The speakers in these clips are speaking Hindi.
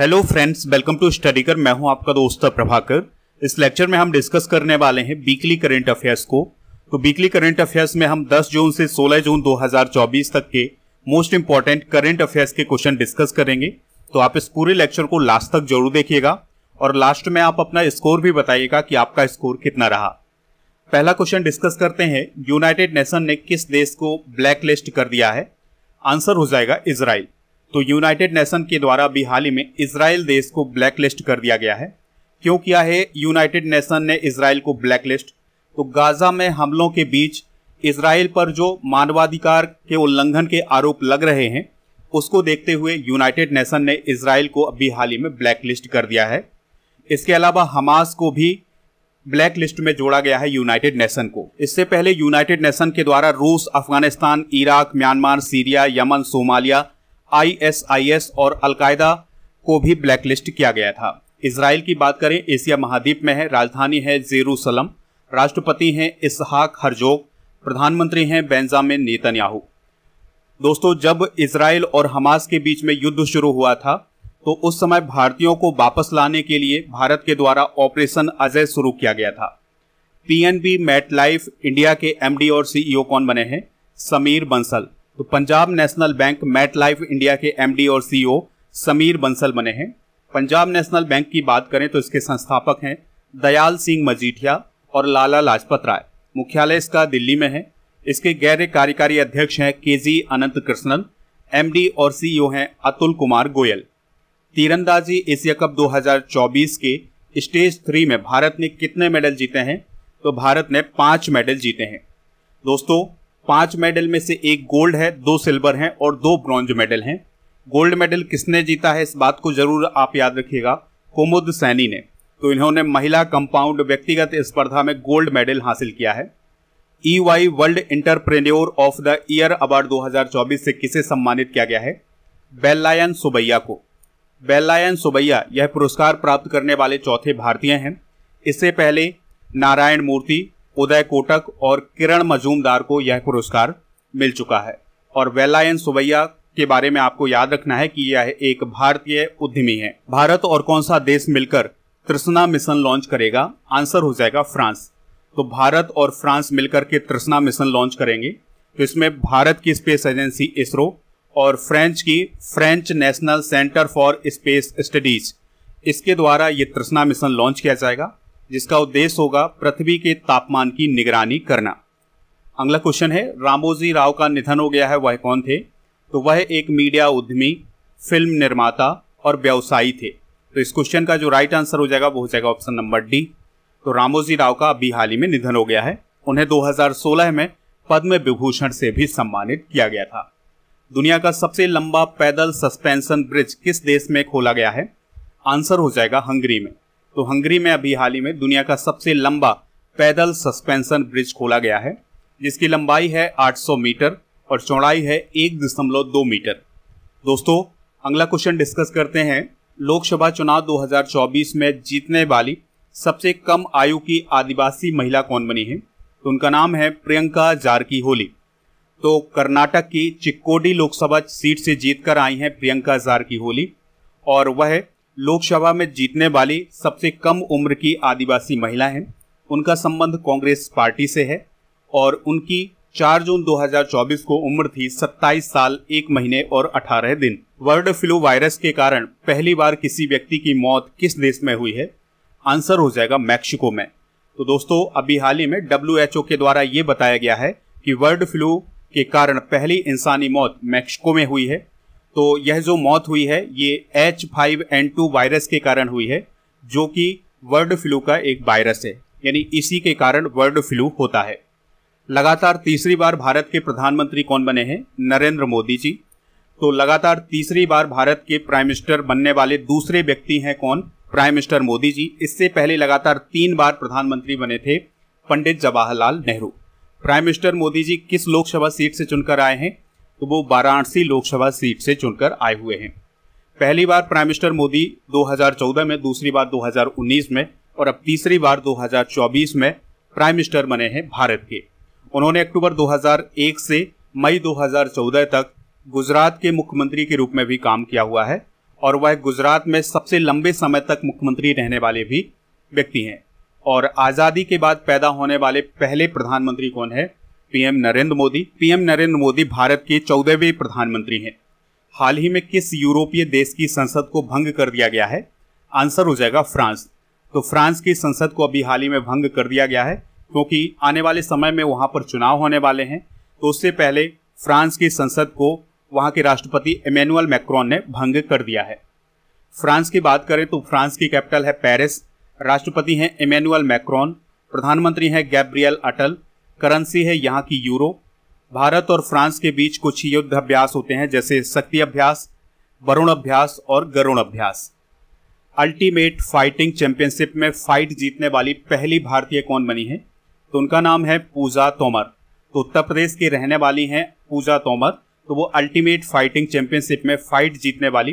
hello friends welcome to study कर मैं हूं आपका दोस्त प्रभाकर इस लेक्चर में हम डिस्कस करने वाले हैं वीकली करंट अफेयर्स को तो वीकली करंट अफेयर्स में हम 10 जून से 16 जून 2024 तक के मोस्ट इंपॉर्टेंट करंट अफेयर्स के क्वेश्चन डिस्कस करेंगे तो आप इस पूरे लेक्चर को लास्ट तक जरूर देखिएगा और लास्ट में आप अपना स्कोर भी बताइएगा कि आपका स्कोर कितना रहा पहला क्वेश्चन डिस्कस करते हैं यूनाइटेड नेशन ने किस देश को ब्लैक लिस्ट कर दिया है आंसर हो जाएगा इसराइल तो यूनाइटेड नेशन के द्वारा भी हाल ही में इसराइल देश को ब्लैकलिस्ट कर दिया गया है क्यों किया है यूनाइटेड नेशन ने इसराइल को ब्लैकलिस्ट तो गाजा में हमलों के बीच इसराइल पर जो मानवाधिकार के उल्लंघन के आरोप लग रहे हैं उसको देखते हुए यूनाइटेड नेशन ने इसराइल को अभी हाल ही में ब्लैकलिस्ट कर दिया है इसके अलावा हमास को भी ब्लैकलिस्ट में जोड़ा गया है यूनाइटेड नेशन को इससे पहले यूनाइटेड नेशन के द्वारा रूस Afghanistan Iraq Myanmar Syria Yemen Somalia ISIS और अलकायदा को भी ब्लैकलिस्ट किया गया था इसराइल की बात करें एशिया महाद्वीप में है राजधानी है जेरूसलम राष्ट्रपति हैं इसहाक हरजोग प्रधानमंत्री हैं बेंजामिन नेतन्याहू दोस्तों जब इसराइल और हमास के बीच में युद्ध शुरू हुआ था तो उस समय भारतीयों को वापस लाने के लिए भारत के द्वारा ऑपरेशन अजय शुरू किया गया था पीएनबी मेट लाइफ इंडिया के एमडी और सीईओ कौन बने हैं समीर बंसल तो Punjab National Bank MetLife India के एमडी और सीईओ e समीर बंसल बने हैं पंजाब नेशनल बैंक की बात करें तो इसके संस्थापक हैं दयाल सिंह मजीठिया और लाला लाजपत राय मुख्यालय इसका दिल्ली में है इसके गैर कार्यकारी अध्यक्ष हैं K G Ananth Krishnan MD और सीईओ e हैं अतुल कुमार गोयल तीरंदाजी एशिया कप 2024 के स्टेज थ्री में भारत ने कितने मेडल जीते हैं तो भारत ने पांच मेडल जीते हैं दोस्तों पांच मेडल में से एक गोल्ड है दो सिल्वर हैं और दो ब्रॉन्ज मेडल हैं गोल्ड मेडल किसने जीता है इस बात को जरूर आप याद रखिएगा कोमुद सैनी ने तो इन्होंने महिला कंपाउंड व्यक्तिगत स्पर्धा में गोल्ड मेडल हासिल किया है E Y world entrepreneur of the year award 2024 से किसे सम्मानित किया गया है बेल्लायन सुबैया को बेल्लायन सुबैया यह पुरस्कार प्राप्त करने वाले चौथे भारतीय हैं इससे पहले नारायण मूर्ति उदय कोटक और किरण मजूमदार को यह पुरस्कार मिल चुका है और वेलायन सुबैया के बारे में आपको याद रखना है कि यह एक भारतीय उद्यमी है भारत और कौन सा देश मिलकर त्रिसना मिशन लॉन्च करेगा आंसर हो जाएगा फ्रांस तो भारत और फ्रांस मिलकर के तृष्णा मिशन लॉन्च करेंगे तो इसमें भारत की स्पेस एजेंसी इसरो और फ्रेंच की French National Centre for Space Studies इसके द्वारा ये तृष्णा मिशन लॉन्च किया जाएगा जिसका उद्देश्य होगा पृथ्वी के तापमान की निगरानी करना अगला क्वेश्चन है रामोजी राव का निधन हो गया है वह कौन थे तो वह एक मीडिया उद्यमी फिल्म निर्माता और व्यवसायी थे तो इस क्वेश्चन का जो राइट आंसर हो जाएगा वो हो जाएगा ऑप्शन नंबर डी तो रामोजी राव का अभी हाल ही में निधन हो गया है उन्हें 2016 में पद्म विभूषण से भी सम्मानित किया गया था दुनिया का सबसे लंबा पैदल सस्पेंशन ब्रिज किस देश में खोला गया है आंसर हो जाएगा हंगरी में तो हंगरी में अभी हाल ही में दुनिया का सबसे लंबा पैदल सस्पेंशन ब्रिज खोला गया है जिसकी लंबाई है 800 मीटर और चौड़ाई है एक दशमलव दो मीटर दोस्तों अगला क्वेश्चन डिस्कस करते हैं लोकसभा चुनाव 2024 में जीतने वाली सबसे कम आयु की आदिवासी महिला कौन बनी है तो उनका नाम है प्रियंका जारकी होली तो कर्नाटक की चिक्कोडी लोकसभा सीट से जीतकर आई हैं प्रियंका जारकी होली और वह लोकसभा में जीतने वाली सबसे कम उम्र की आदिवासी महिला हैं उनका संबंध कांग्रेस पार्टी से है और उनकी 4 जून 2024 को उम्र थी 27 साल एक महीने और 18 दिन वर्ल्ड फ्लू वायरस के कारण पहली बार किसी व्यक्ति की मौत किस देश में हुई है आंसर हो जाएगा मैक्सिको में तो दोस्तों अभी हाल ही में डब्ल्यू के द्वारा ये बताया गया है कि वर्ल्ड फ्लू के कारण पहली इंसानी मौत मैक्सिको में हुई है तो यह जो मौत हुई है ये H five N two virus के कारण हुई है जो कि वर्ल्ड फ्लू का एक वायरस है यानी इसी के कारण वर्ल्ड फ्लू होता है लगातार तीसरी बार भारत के प्रधानमंत्री कौन बने हैं नरेंद्र मोदी जी तो लगातार तीसरी बार भारत के प्राइम मिनिस्टर बनने वाले दूसरे व्यक्ति हैं कौन प्राइम मिनिस्टर मोदी जी इससे पहले लगातार तीन बार प्रधानमंत्री बने थे पंडित जवाहरलाल नेहरू प्राइम मिनिस्टर मोदी जी किस लोकसभा सीट से चुनकर आए हैं तो वो वाराणसी लोकसभा सीट से चुनकर आए हुए हैं पहली बार प्राइम मिनिस्टर मोदी 2014 में दूसरी बार 2019 में और अब तीसरी बार 2024 में प्राइम मिनिस्टर बने हैं भारत के उन्होंने अक्टूबर 2001 से मई 2014 तक गुजरात के मुख्यमंत्री के रूप में भी काम किया हुआ है और वह गुजरात में सबसे लंबे समय तक मुख्यमंत्री रहने वाले भी व्यक्ति हैं और आज़ादी के बाद पैदा होने वाले पहले प्रधानमंत्री कौन है पीएम नरेंद्र मोदी पीएम नरेंद्र मोदी भारत के चौदहवें प्रधानमंत्री हैं हाल ही में किस यूरोपीय देश की संसद को भंग कर दिया गया है आंसर हो जाएगा फ्रांस तो फ्रांस की संसद को अभी हाल ही में भंग कर दिया गया है क्योंकि आने वाले समय में वहां पर चुनाव होने वाले हैं तो उससे पहले फ्रांस की संसद को वहां के राष्ट्रपति इमैनुअल मैक्रॉन ने भंग कर दिया है फ्रांस की बात करें तो फ्रांस की कैपिटल है पेरिस राष्ट्रपति हैं इमैनुअल मैक्रॉन प्रधानमंत्री हैं गैब्रियल अटल करेंसी है यहाँ की यूरो भारत और फ्रांस के बीच कुछ युद्ध अभ्यास होते हैं जैसे शक्ति अभ्यास वरुण अभ्यास और गरुण अभ्यास अल्टीमेट फाइटिंग चैंपियनशिप में फाइट जीतने वाली पहली भारतीय कौन बनी है तो उनका नाम है पूजा तोमर तो उत्तर प्रदेश की रहने वाली हैं पूजा तोमर तो वो अल्टीमेट फाइटिंग चैंपियनशिप में फाइट जीतने वाली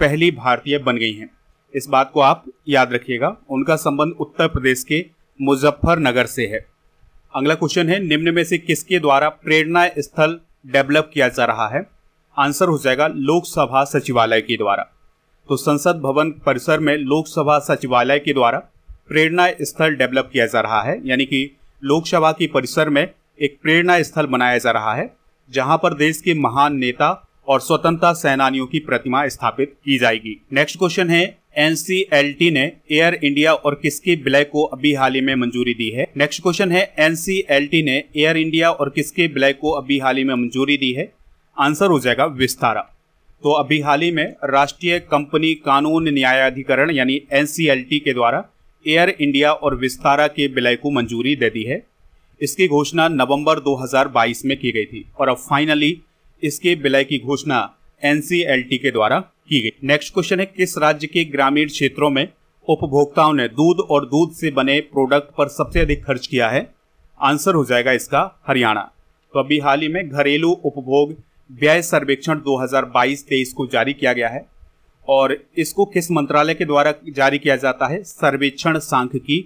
पहली भारतीय बन गई हैं इस बात को आप याद रखिएगा उनका संबंध उत्तर प्रदेश के मुजफ्फरनगर से है अगला क्वेश्चन है निम्न में से किसके द्वारा प्रेरणा स्थल डेवलप किया जा रहा है आंसर हो जाएगा लोकसभा सचिवालय के द्वारा तो संसद भवन परिसर में लोकसभा सचिवालय के द्वारा प्रेरणा स्थल डेवलप किया जा रहा है यानी कि लोकसभा के परिसर में एक प्रेरणा स्थल बनाया जा रहा है जहां पर देश के महान नेता और स्वतंत्रता सेनानियों की प्रतिमा स्थापित की जाएगी नेक्स्ट क्वेश्चन है एनसीएलटी ने एयर इंडिया और किसकी विलय को अभी हाल ही में मंजूरी दी है नेक्स्ट क्वेश्चन है एनसीएलटी ने एयर इंडिया और किसकी विलय को अभी हाल ही में मंजूरी दी है आंसर हो जाएगा विस्तारा तो अभी हाल ही में राष्ट्रीय कंपनी कानून न्यायाधिकरण यानी एनसीएलटी के द्वारा एयर इंडिया और विस्तारा के विलय को मंजूरी दे दी है इसकी घोषणा नवंबर 2022 में की गई थी और अब फाइनली इसके विलय की घोषणा एनसीएलटी के द्वारा की गई नेक्स्ट क्वेश्चन है किस राज्य के ग्रामीण क्षेत्रों में उपभोक्ताओं ने दूध और दूध से बने प्रोडक्ट पर सबसे अधिक खर्च किया है आंसर हो जाएगा इसका हरियाणा तो अभी हाल ही में घरेलू उपभोग व्यय सर्वेक्षण 2022-23 को जारी किया गया है और इसको किस मंत्रालय के द्वारा जारी किया जाता है सर्वेक्षण सांख्यिकी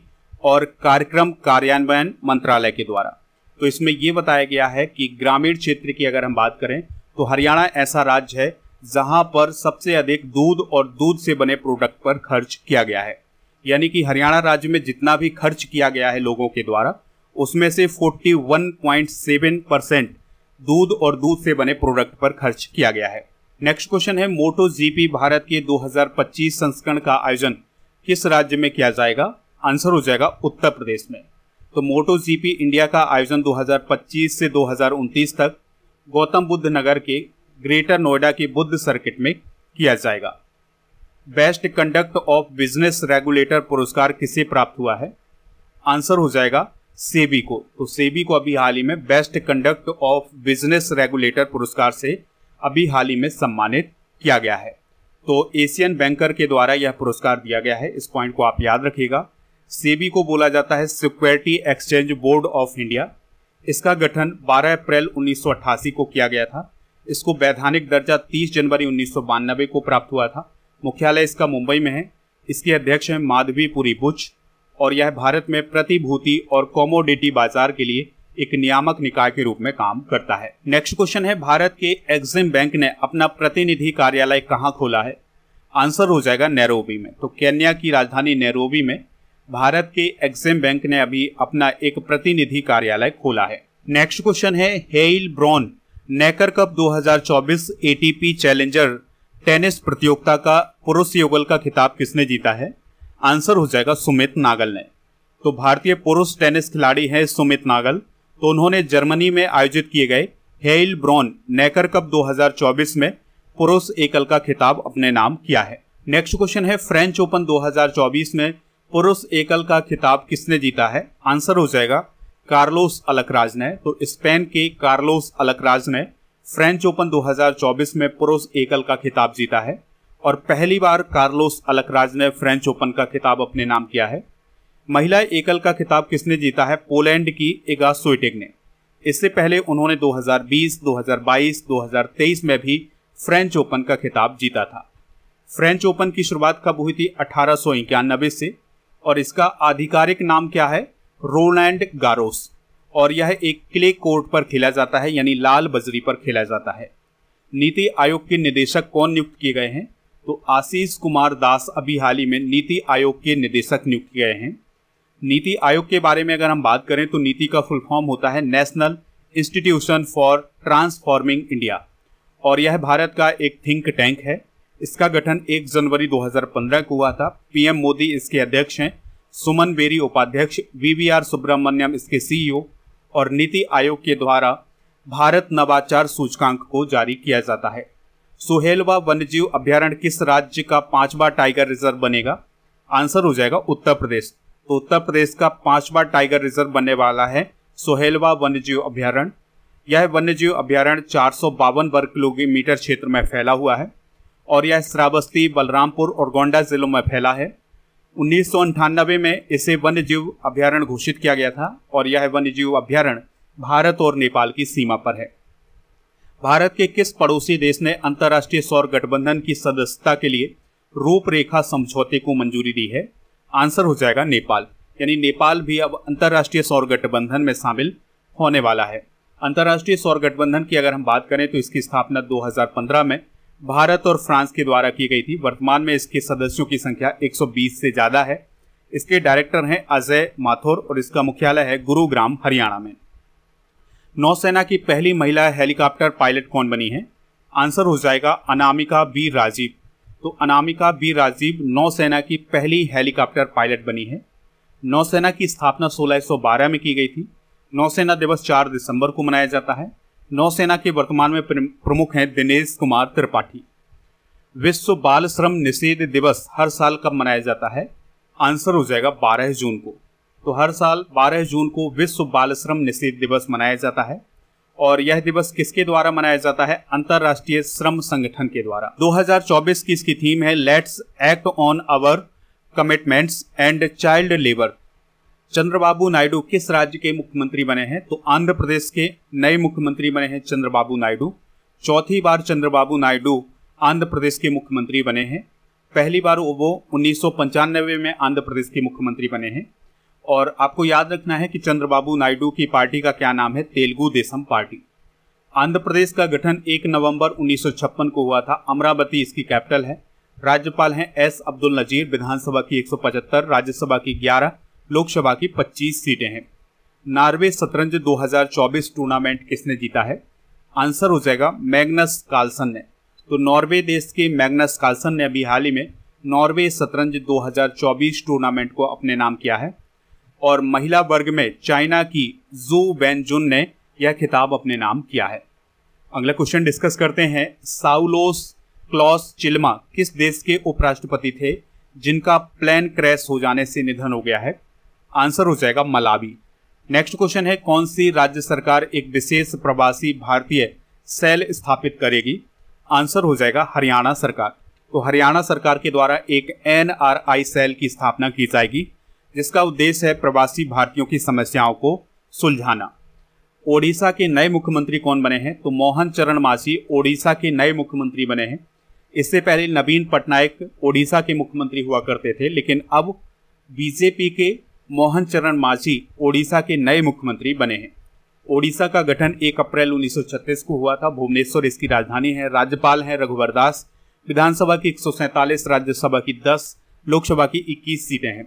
और कार्यक्रम कार्यान्वयन मंत्रालय के द्वारा तो इसमें यह बताया गया है कि ग्रामीण क्षेत्र की अगर हम बात करें तो हरियाणा ऐसा राज्य है जहां पर सबसे अधिक दूध और दूध से बने प्रोडक्ट पर खर्च किया गया है यानी कि हरियाणा राज्य में जितना भी खर्च किया गया है लोगों के द्वारा उसमें से 41.7 परसेंट दूध और दूध से बने प्रोडक्ट पर खर्च किया गया है नेक्स्ट क्वेश्चन है मोटो जीपी भारत के 2025 संस्करण का आयोजन किस राज्य में किया जाएगा आंसर हो जाएगा उत्तर प्रदेश में तो मोटो जीपी इंडिया का आयोजन 2025 से 2029 तक गौतम बुद्ध नगर के ग्रेटर नोएडा के बुद्ध सर्किट में किया जाएगा best conduct of business regulator पुरस्कार किसे प्राप्त हुआ है आंसर हो जाएगा सेबी को तो सेबी को अभी हाल ही में best conduct of business regulator पुरस्कार से अभी हाल ही में सम्मानित किया गया है तो एशियन बैंकर के द्वारा यह पुरस्कार दिया गया है इस पॉइंट को आप याद रखिएगा सेबी को बोला जाता है security exchange board of India इसका गठन 12 अप्रैल 1988 को किया गया था इसको वैधानिक दर्जा 30 जनवरी उन्नीस को प्राप्त हुआ था मुख्यालय इसका मुंबई में है इसके अध्यक्ष हैं माधवी पुरी बुच और यह भारत में प्रतिभूति और कॉमोडिटी बाजार के लिए एक नियामक निकाय के रूप में काम करता है नेक्स्ट क्वेश्चन है भारत के एक्सिम बैंक ने अपना प्रतिनिधि कार्यालय कहाँ खोला है आंसर हो जाएगा नैरोबी में तो केन्या की राजधानी नैरोबी में भारत के एक्सिम बैंक ने अभी अपना एक प्रतिनिधि कार्यालय खोला है नेक्स्ट क्वेश्चन है Heilbronn Neckar cup 2024 ATP Challenger tennis प्रतियोगिता का पुरुष युगल का खिताब किसने जीता है आंसर हो जाएगा सुमित नागल ने तो भारतीय पुरुष टेनिस खिलाड़ी हैं सुमित नागल तो उन्होंने जर्मनी में आयोजित किए गए हेल ब्रॉन नेकर कप 2024 में पुरुष एकल का खिताब अपने नाम किया है नेक्स्ट क्वेश्चन है फ्रेंच ओपन 2024 में पुरुष एकल का खिताब किसने जीता है आंसर हो जाएगा कार्लोस अलकराज ने तो स्पेन के कार्लोस अलकराज ने फ्रेंच ओपन 2024 में पुरुष एकल का खिताब जीता है और पहली बार कार्लोस अलकराज ने फ्रेंच ओपन का खिताब अपने नाम किया है महिला एकल का खिताब किसने जीता है पोलैंड की एगा स्वेटिक ने इससे पहले उन्होंने 2020, 2022, 2023 में भी फ्रेंच ओपन का खिताब जीता था फ्रेंच ओपन की शुरुआत कब हुई थी अठारह से और इसका आधिकारिक नाम क्या है रोनैंड गारोस और यह एक क्ले कोर्ट पर खेला जाता है यानी लाल बजरी पर खेला जाता है नीति आयोग के निदेशक कौन नियुक्त किए गए हैं तो आशीष कुमार दास अभी हाल ही में नीति आयोग के निदेशक नियुक्त किए गए हैं नीति आयोग के बारे में अगर हम बात करें तो नीति का फुल फॉर्म होता है National Institution for Transforming India और यह भारत का एक थिंक टैंक है इसका गठन 1 जनवरी 2015 को हुआ था पीएम मोदी इसके अध्यक्ष हैं सुमन बेरी उपाध्यक्ष वीवीआर सुब्रमण्यम इसके सीईओ और नीति आयोग के द्वारा भारत नवाचार सूचकांक को जारी किया जाता है सुहेलवा वन्यजीव अभ्यारण्य किस राज्य का पांचवा टाइगर रिजर्व बनेगा आंसर हो जाएगा उत्तर प्रदेश तो उत्तर प्रदेश का पांचवा टाइगर रिजर्व बनने वाला है सोहेलवा वन्यजीव अभ्यारण्य यह वन्यजीव अभ्यारण्य चार वर्ग किलोमीटर क्षेत्र में फैला हुआ है और यह श्रावस्ती बलरामपुर और गोंडा जिलों में फैला है उन्नीस में इसे वन्य जीव अभ्यारण घोषित किया गया था और यह वन्य जीव अभ्यारण भारत और नेपाल की सीमा पर है भारत के किस पड़ोसी देश ने अंतर्राष्ट्रीय सौर गठबंधन की सदस्यता के लिए रूपरेखा समझौते को मंजूरी दी है आंसर हो जाएगा नेपाल यानी नेपाल भी अब अंतर्राष्ट्रीय सौर गठबंधन में शामिल होने वाला है अंतर्राष्ट्रीय सौर गठबंधन की अगर हम बात करें तो इसकी स्थापना 2015 में भारत और फ्रांस के द्वारा की गई थी वर्तमान में इसके सदस्यों की संख्या 120 से ज़्यादा है इसके डायरेक्टर हैं अजय माथुर और इसका मुख्यालय है गुरुग्राम हरियाणा में नौसेना की पहली महिला हेलीकॉप्टर पायलट कौन बनी है आंसर हो जाएगा अनामिका बी राजीव तो अनामिका बी राजीव नौसेना की पहली हेलीकॉप्टर पायलट बनी है नौसेना की स्थापना 1612 में की गई थी नौसेना दिवस 4 दिसंबर को मनाया जाता है नौसेना के वर्तमान में प्रमुख हैं दिनेश कुमार त्रिपाठी विश्व बाल श्रम निषेध दिवस हर साल कब मनाया जाता है आंसर हो जाएगा 12 जून को तो हर साल 12 जून को विश्व बाल श्रम निषेध दिवस मनाया जाता है और यह दिवस किसके द्वारा मनाया जाता है अंतर्राष्ट्रीय श्रम संगठन के द्वारा 2024 की इसकी थीम है let's act on our commitments and child labour Chandrababu Naidu किस राज्य के मुख्यमंत्री बने हैं तो आंध्र प्रदेश के नए मुख्यमंत्री बने हैं चंद्रबाबू नायडू चौथी बार चंद्रबाबू नायडू आंध्र प्रदेश के मुख्यमंत्री बने हैं पहली बार वो उन्नीस में आंध्र प्रदेश के मुख्यमंत्री बने हैं और आपको याद रखना है कि चंद्रबाबू नायडू की पार्टी का क्या नाम है तेलुगु देशम पार्टी आंध्र प्रदेश का गठन 1 नवंबर उन्नीस को हुआ था अमरावती इसकी कैपिटल है राज्यपाल हैं एस अब्दुल नजीर विधानसभा की 175 राज्यसभा की ग्यारह लोकसभा की 25 सीटें हैं नार्वे शतरंज 2024 टूर्नामेंट किसने जीता है आंसर हो जाएगा मैग्नस कार्लसन ने तो नॉर्वे देश के मैग्नस कार्लसन ने अभी हाल ही में नॉर्वे शतरंज 2024 टूर्नामेंट को अपने नाम किया है और महिला वर्ग में चाइना की जू जुन ने यह खिताब अपने नाम किया है अगला क्वेश्चन डिस्कस करते हैं साउलोस क्लॉस चिल्मा किस देश के उपराष्ट्रपति थे जिनका प्लेन क्रैश हो जाने से निधन हो गया है आंसर हो जाएगा मलावी नेक्स्ट क्वेश्चन है कौन सी राज्य सरकार एक विशेष प्रवासी भारतीय सेल स्थापित करेगी आंसर हो जाएगा हरियाणा सरकार तो हरियाणा सरकार के द्वारा एक एन सेल की स्थापना की जाएगी जिसका उद्देश्य है प्रवासी भारतीयों की समस्याओं को सुलझाना ओडिशा के नए मुख्यमंत्री कौन बने हैं तो मोहन चरण मासी ओडिशा के नए मुख्यमंत्री बने हैं इससे पहले नवीन पटनायक ओडिशा के मुख्यमंत्री हुआ करते थे लेकिन अब बीजेपी के मोहन चरण माझी ओडिशा के नए मुख्यमंत्री बने हैं ओडिशा का गठन 1 अप्रैल 1936 को हुआ था भुवनेश्वर इसकी राजधानी है राज्यपाल हैं रघुवर दास विधानसभा की एक राज्यसभा की 10 लोकसभा की 21 सीटें हैं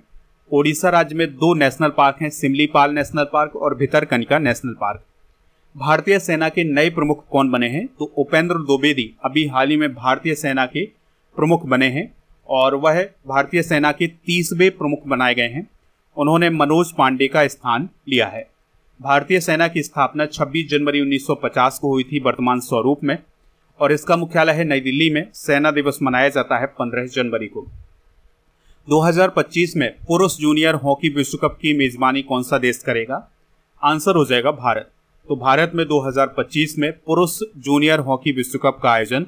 ओडिशा राज्य में दो नेशनल पार्क हैं सिमलीपाल नेशनल पार्क और भितरकनिका नेशनल पार्क भारतीय सेना के नए प्रमुख कौन बने हैं तो उपेंद्र द्विवेदी अभी हाल ही में भारतीय सेना के प्रमुख बने हैं और वह भारतीय सेना के तीसवें प्रमुख बनाए गए हैं उन्होंने मनोज पांडे का स्थान लिया है भारतीय सेना की स्थापना 26 जनवरी 1950 को हुई थी वर्तमान स्वरूप में और इसका मुख्यालय है नई दिल्ली में सेना दिवस मनाया जाता है 15 जनवरी को 2025 में पुरुष जूनियर हॉकी विश्व कप की मेजबानी कौन सा देश करेगा आंसर हो जाएगा भारत तो भारत में 2025 में पुरुष जूनियर हॉकी विश्व कप का आयोजन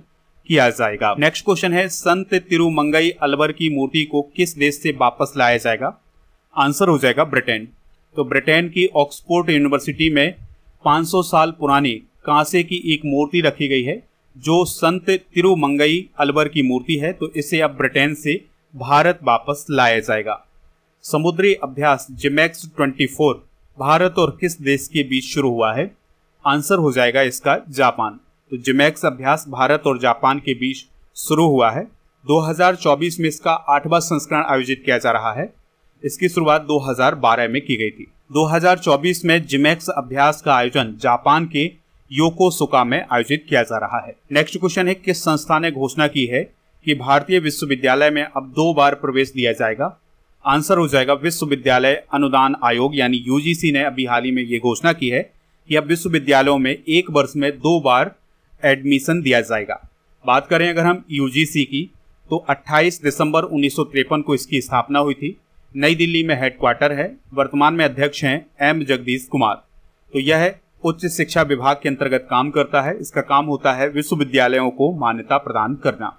किया जाएगा नेक्स्ट क्वेश्चन है संत तिरुमंगई अलवर की मूर्ति को किस देश से वापस लाया जाएगा आंसर हो जाएगा ब्रिटेन तो ब्रिटेन की ऑक्सफोर्ड यूनिवर्सिटी में 500 साल पुरानी कांसे की एक मूर्ति रखी गई है जो संत तिरुमंगई अलवर की मूर्ति है तो इसे अब ब्रिटेन से भारत वापस लाया जाएगा समुद्री अभ्यास जिमैक्स 24 भारत और किस देश के बीच शुरू हुआ है आंसर हो जाएगा इसका जापान तो जिमैक्स अभ्यास भारत और जापान के बीच शुरू हुआ है 2024 में इसका आठवां संस्करण आयोजित किया जा रहा है इसकी शुरुआत 2012 में की गई थी 2024 में जिमेक्स अभ्यास का आयोजन जापान के योकोसुका में आयोजित किया जा रहा है नेक्स्ट क्वेश्चन है किस संस्था ने घोषणा की है कि भारतीय विश्वविद्यालय में अब दो बार प्रवेश दिया जाएगा आंसर हो जाएगा विश्वविद्यालय अनुदान आयोग यानी यूजीसी ने अभी हाल ही में ये घोषणा की है कि अब विश्वविद्यालयों में एक वर्ष में दो बार एडमिशन दिया जाएगा बात करें अगर हम यूजीसी की तो 28 दिसंबर उन्नीस को इसकी स्थापना हुई थी नई दिल्ली में हेडक्वार्टर है वर्तमान में अध्यक्ष हैं एम जगदीश कुमार तो यह उच्च शिक्षा विभाग के अंतर्गत काम करता है इसका काम होता है विश्वविद्यालयों को मान्यता प्रदान करना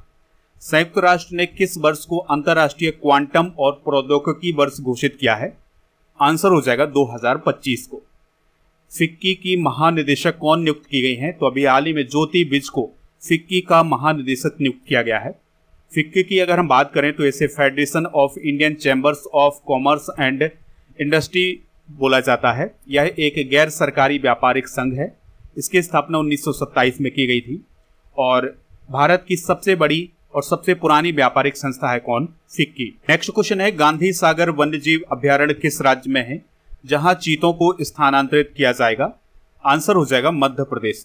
संयुक्त राष्ट्र ने किस वर्ष को अंतर्राष्ट्रीय क्वांटम और प्रौद्योगिकी वर्ष घोषित किया है आंसर हो जाएगा 2025 को फिक्की की महानिदेशक कौन नियुक्त की गई हैं तो अभी हाल ही में ज्योति बिज को फिक्की का महानिदेशक नियुक्त किया गया है फिक्के की अगर हम बात करें तो इसे federation of Indian chambers of commerce and industry बोला जाता है यह एक गैर सरकारी व्यापारिक संघ है इसकी स्थापना 1927 में की गई थी और भारत की सबसे बड़ी और सबसे पुरानी व्यापारिक संस्था है कौन फिक्की नेक्स्ट क्वेश्चन है गांधी सागर वन्य जीव अभ्यारण्य किस राज्य में है जहां चीतों को स्थानांतरित किया जाएगा आंसर हो जाएगा मध्य प्रदेश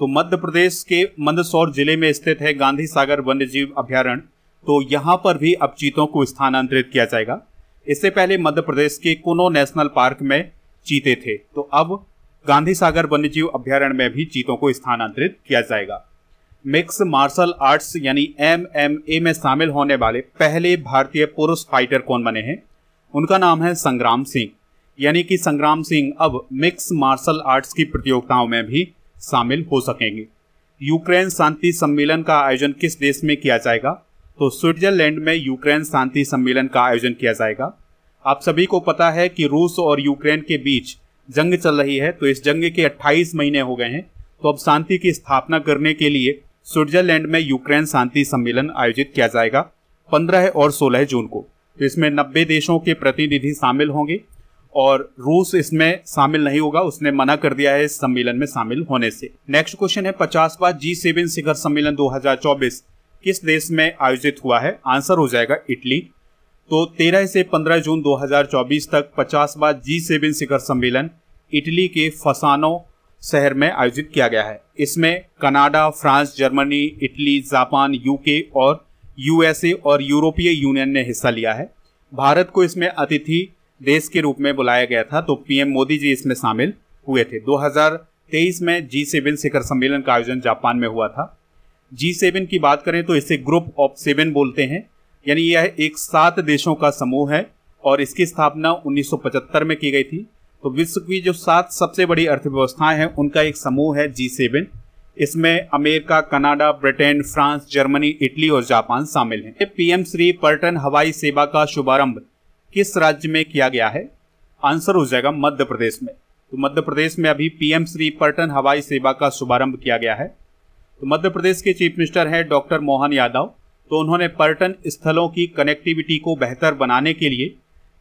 तो मध्य प्रदेश के मंदसौर जिले में स्थित है गांधी सागर वन्य जीव अभ्यारण्य तो यहाँ पर भी अब चीतों को स्थानांतरित किया जाएगा इससे पहले मध्य प्रदेश के कुनो नेशनल पार्क में चीते थे तो अब गांधी सागर वन्यजीव अभ्यारण्य में भी चीतों को स्थानांतरित किया जाएगा मिक्स मार्शल आर्ट्स यानी एम एम ए में शामिल होने वाले पहले भारतीय पुरुष फाइटर कौन बने हैं उनका नाम है संग्राम सिंह यानी कि संग्राम सिंह अब मिक्स मार्शल आर्ट्स की प्रतियोगिताओं में भी शामिल हो सकेंगे यूक्रेन शांति सम्मेलन का आयोजन किस देश में किया जाएगा तो स्विट्जरलैंड में यूक्रेन शांति सम्मेलन का आयोजन किया जाएगा आप सभी को पता है कि रूस और यूक्रेन के बीच जंग चल रही है तो इस जंग के 28 महीने हो गए हैं तो अब शांति की स्थापना करने के लिए स्विट्जरलैंड में यूक्रेन शांति सम्मेलन आयोजित किया जाएगा 15 और 16 जून को तो इसमें 90 देशों के प्रतिनिधि शामिल होंगे और रूस इसमें शामिल नहीं होगा उसने मना कर दिया है इस सम्मेलन में शामिल होने से नेक्स्ट क्वेश्चन है पचासवा जी सेवन शिखर सम्मेलन 2024 किस देश में आयोजित हुआ है आंसर हो जाएगा इटली तो 13 से 15 जून 2024 तक पचासवा जी सेवन शिखर सम्मेलन इटली के फसानो शहर में आयोजित किया गया है इसमें Canada France Germany Italy Japan UK और यूएसए और यूरोपीय यूनियन ने हिस्सा लिया है भारत को इसमें अतिथि देश के रूप में बुलाया गया था तो पीएम मोदी जी इसमें शामिल हुए थे 2023 में जी सेवन शिखर सम्मेलन का आयोजन जापान में हुआ था जी सेवन की बात करें तो इसे ग्रुप ऑफ सेवन बोलते हैं यानी यह एक सात देशों का समूह है और इसकी स्थापना 1975 में की गई थी तो विश्व की जो सात सबसे बड़ी अर्थव्यवस्थाएं हैं उनका एक समूह है जी सेवन इसमें America Canada Britain France Germany Italy और जापान शामिल हैं पीएम श्री पर्यटन हवाई सेवा का शुभारंभ किस राज्य में किया गया है आंसर हो जाएगा मध्य प्रदेश में तो मध्य प्रदेश में अभी पीएम श्री पर्टन हवाई सेवा का शुभारंभ किया गया है तो मध्य प्रदेश के चीफ मिनिस्टर हैं डॉक्टर मोहन यादव तो उन्होंने पर्यटन स्थलों की कनेक्टिविटी को बेहतर बनाने के लिए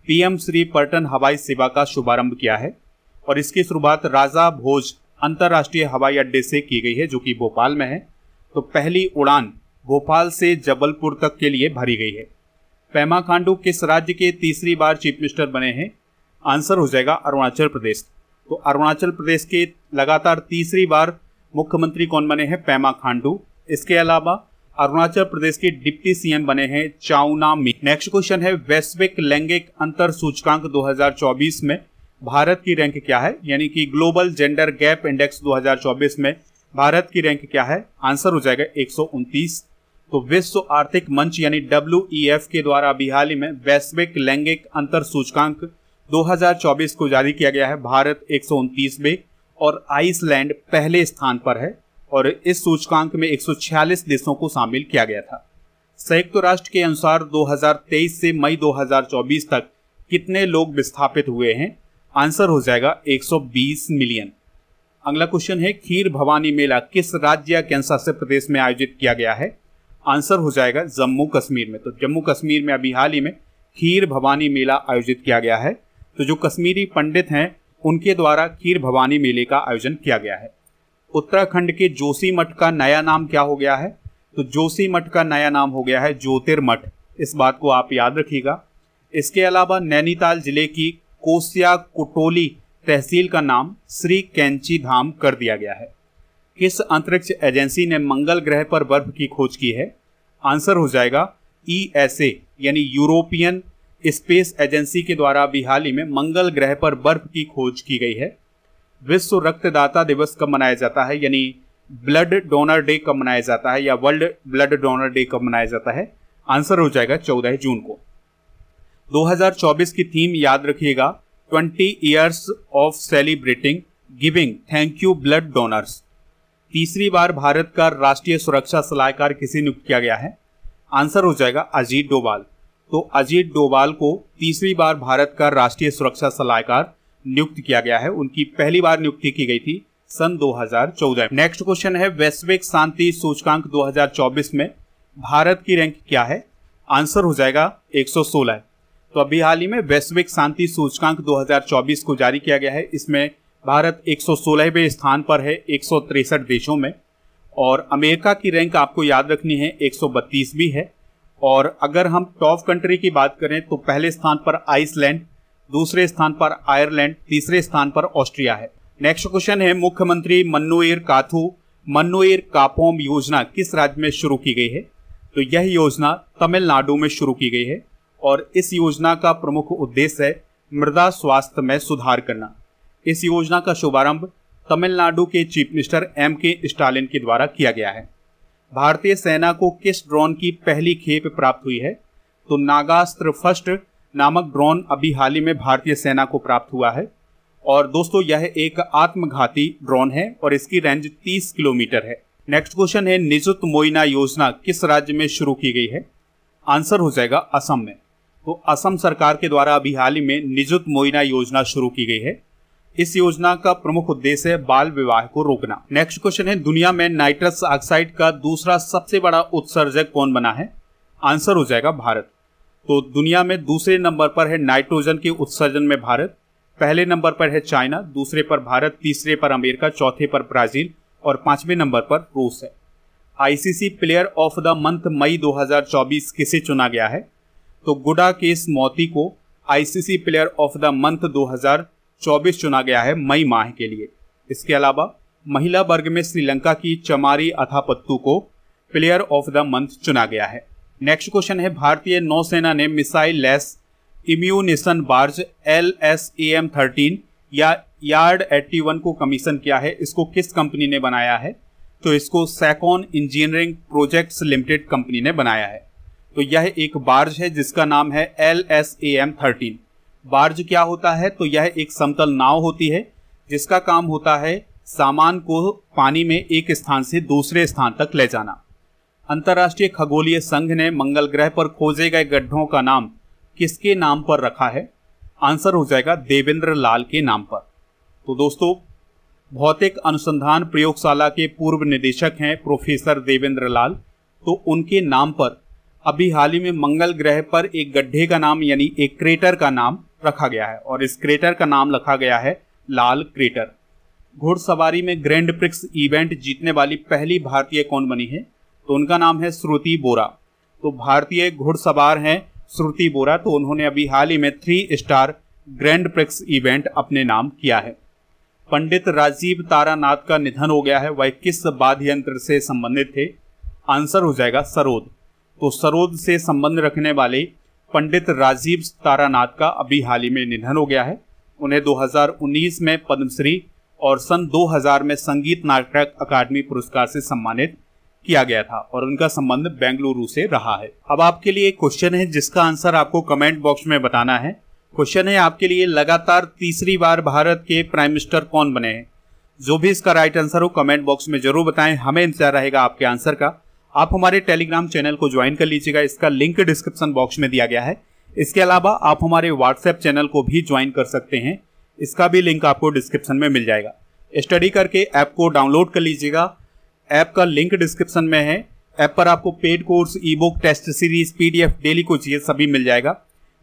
पीएम श्री पर्यटन हवाई सेवा का शुभारंभ किया है और इसकी शुरुआत राजा भोज अंतर्राष्ट्रीय हवाई अड्डे से की गई है जो कि भोपाल में है तो पहली उड़ान भोपाल से जबलपुर तक के लिए भरी गई है पेमा खांडू किस राज्य के तीसरी बार चीफ मिनिस्टर बने हैं आंसर हो जाएगा अरुणाचल प्रदेश तो अरुणाचल प्रदेश के लगातार तीसरी बार मुख्यमंत्री कौन बने हैं पेमा खांडू इसके अलावा अरुणाचल प्रदेश के डिप्टी सीएम बने हैं चाउना मी नेक्स्ट क्वेश्चन है वैश्विक लैंगिक अंतर सूचकांक 2024 में भारत की रैंक क्या है यानी कि ग्लोबल जेंडर गैप इंडेक्स 2024 में भारत की रैंक क्या है आंसर हो जाएगा एक तो विश्व आर्थिक मंच यानी डब्ल्यू e के द्वारा अभी हाल ही में वैश्विक लैंगिक अंतर सूचकांक 2024 को जारी किया गया है भारत एक में और आइसलैंड पहले स्थान पर है और इस सूचकांक में 146 देशों को शामिल किया गया था संयुक्त तो राष्ट्र के अनुसार 2023 से मई 2024 तक कितने लोग विस्थापित हुए हैं आंसर हो जाएगा 120 मिलियन अगला क्वेश्चन है खीर भवानी मेला किस राज्य या कैंसा से प्रदेश में आयोजित किया गया है आंसर हो जाएगा जम्मू कश्मीर में तो जम्मू कश्मीर में अभी हाल ही में खीर भवानी मेला आयोजित किया गया है तो जो कश्मीरी पंडित हैं उनके द्वारा खीर भवानी मेले का आयोजन किया गया है उत्तराखंड के जोशी मठ का नया नाम क्या हो गया है तो जोशी मठ का नया नाम हो गया है ज्योतिर्मठ इस बात को आप याद रखिएगा इसके अलावा नैनीताल जिले की कोसिया कुटोली तहसील का नाम श्री कैंची धाम कर दिया गया है किस अंतरिक्ष एजेंसी ने मंगल ग्रह पर बर्फ की खोज की है आंसर हो जाएगा ई एस ए यानी यूरोपियन स्पेस एजेंसी के द्वारा अभी हाल ही में मंगल ग्रह पर बर्फ की खोज की गई है विश्व रक्तदाता दिवस कब मनाया जाता है यानी ब्लड डोनर डे कब मनाया जाता है या वर्ल्ड ब्लड डोनर डे कब मनाया जाता है आंसर हो जाएगा चौदह जून को 2024 की थीम याद रखिएगा 20 years of celebrating giving thank you blood donors तीसरी बार भारत का राष्ट्रीय सुरक्षा सलाहकार किसे नियुक्त किया गया है आंसर हो जाएगा अजीत डोवाल तो अजीत डोवाल को तीसरी बार भारत का राष्ट्रीय सुरक्षा सलाहकार नियुक्त किया गया है उनकी पहली बार नियुक्ति की गई थी सन 2014 नेक्स्ट क्वेश्चन है वैश्विक शांति सूचकांक 2024 में भारत की रैंक क्या है आंसर हो जाएगा 116 तो अभी हाल ही में वैश्विक शांति सूचकांक 2024 को जारी किया गया है इसमें भारत 116वें स्थान पर है एक देशों में और अमेरिका की रैंक आपको याद रखनी है एक भी है और अगर हम टॉप कंट्री की बात करें तो पहले स्थान पर आइसलैंड दूसरे स्थान पर आयरलैंड तीसरे स्थान पर ऑस्ट्रिया है नेक्स्ट क्वेश्चन है मुख्यमंत्री मन्नुर काथू मन्नोएर कापोम योजना किस राज्य में शुरू की गई है तो यह योजना तमिलनाडु में शुरू की गई है और इस योजना का प्रमुख उद्देश्य है मृदा स्वास्थ्य में सुधार करना इस योजना का शुभारंभ तमिलनाडु के chief minister M K Stalin के द्वारा किया गया है भारतीय सेना को किस ड्रोन की पहली खेप प्राप्त हुई है तो नागास्त्र फर्स्ट नामक ड्रोन अभी हाल ही में भारतीय सेना को प्राप्त हुआ है और दोस्तों यह एक आत्मघाती ड्रोन है और इसकी रेंज 30 किलोमीटर है नेक्स्ट क्वेश्चन है निजुत मोइना योजना किस राज्य में शुरू की गई है आंसर हो जाएगा असम में तो असम सरकार के द्वारा अभी हाल ही में निजुत मोइना योजना शुरू की गई है इस योजना का प्रमुख उद्देश्य है बाल विवाह को रोकना नेक्स्ट क्वेश्चन है दुनिया में नाइट्रस ऑक्साइड का दूसरा सबसे बड़ा उत्सर्जक कौन बना है आंसर हो जाएगा भारत तो दुनिया में दूसरे नंबर पर है नाइट्रोजन के उत्सर्जन में भारत पहले नंबर पर है चाइना दूसरे पर भारत तीसरे पर अमेरिका चौथे पर ब्राजील और पांचवें नंबर पर रूस है ICC player of the month मई 2024 किसे चुना गया है तो गुडा केस मोती को ICC player of the month 24 चुना गया है मई माह के लिए इसके अलावा महिला वर्ग में श्रीलंका की चमारी अथापत्तू को प्लेयर ऑफ द मंथ चुना गया है नेक्स्ट क्वेश्चन है भारतीय नौसेना ने missile less ammunition barge L S A M thirteen या यार्ड एट्टी वन को कमीशन किया है इसको किस कंपनी ने बनाया है तो इसको Secon engineering projects limited company ने बनाया है तो यह एक बार्ज है जिसका नाम है L S A M thirteen barge क्या होता है तो यह एक समतल नाव होती है जिसका काम होता है सामान को पानी में एक स्थान से दूसरे स्थान तक ले जाना अंतर्राष्ट्रीय खगोलीय संघ ने मंगल ग्रह पर खोजे गए गड्ढों का नाम किसके नाम पर रखा है आंसर हो जाएगा देवेंद्र लाल के नाम पर तो दोस्तों भौतिक अनुसंधान प्रयोगशाला के पूर्व निदेशक हैं प्रोफेसर देवेंद्र लाल तो उनके नाम पर अभी हाल ही में मंगल ग्रह पर एक गड्ढे का नाम यानी एक क्रेटर का नाम रखा गया है और इस क्रेटर का नाम रखा गया है लाल क्रेटर घुड़सवारी में ग्रैंड प्रिक्स इवेंट जीतने वाली पहली भारतीय कौन बनी है तो उनका नाम है श्रुति बोरा तो भारतीय घुड़सवार हैं श्रुति बोरा तो उन्होंने अभी हाल ही में three star grand prix event अपने नाम किया है पंडित राजीव तारानाथ का निधन हो गया है वह किस वाद्य यंत्र से संबंधित थे आंसर हो जाएगा सरोद तो सरोद से संबंध रखने वाले पंडित राजीव तारानाथ का अभी हाल ही में निधन हो गया है उन्हें 2019 में पद्मश्री और सन 2000 में संगीत नाटक अकादमी पुरस्कार से सम्मानित किया गया था और उनका संबंध बेंगलुरु से रहा है अब आपके लिए एक क्वेश्चन है जिसका आंसर आपको कमेंट बॉक्स में बताना है क्वेश्चन है आपके लिए लगातार तीसरी बार भारत के प्राइम मिनिस्टर कौन बने हैं जो भी इसका राइट आंसर हो कमेंट बॉक्स में जरूर बताएं हमें इंतजार रहेगा आपके आंसर का आप हमारे टेलीग्राम चैनल को ज्वाइन कर लीजिएगा इसका लिंक डिस्क्रिप्शन बॉक्स में दिया गया है इसके अलावा आप हमारे व्हाट्सएप चैनल को भी ज्वाइन कर सकते हैं इसका भी लिंक आपको डिस्क्रिप्शन में मिल जाएगा स्टडी करके ऐप को डाउनलोड कर लीजिएगा ऐप का लिंक डिस्क्रिप्शन में है ऐप पर आपको paid course e book test series PDF daily coach ये सभी मिल जाएगा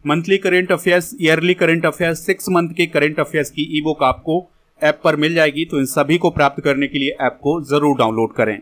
monthly current affairs yearly current affairs six month के करेंट अफेयर्स की ई बुक आपको ऐप पर मिल जाएगी तो इन सभी को प्राप्त करने के लिए ऐप को जरूर डाउनलोड करें